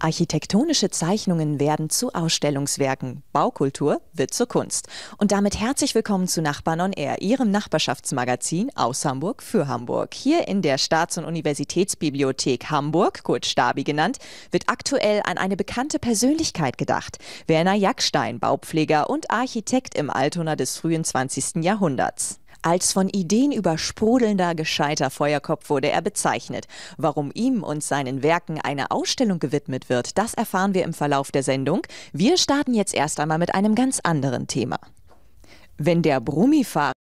Architektonische Zeichnungen werden zu Ausstellungswerken. Baukultur wird zur Kunst. Und damit herzlich willkommen zu Nachbarn on Air, Ihrem Nachbarschaftsmagazin aus Hamburg für Hamburg. Hier in der Staats- und Universitätsbibliothek Hamburg, kurz Stabi genannt, wird aktuell an eine bekannte Persönlichkeit gedacht. Werner Jackstein, Baupfleger und Architekt im Altona des frühen 20. Jahrhunderts. Als von Ideen übersprudelnder, gescheiter Feuerkopf wurde er bezeichnet. Warum ihm und seinen Werken eine Ausstellung gewidmet wird, das erfahren wir im Verlauf der Sendung. Wir starten jetzt erst einmal mit einem ganz anderen Thema. Wenn der Brummifahrer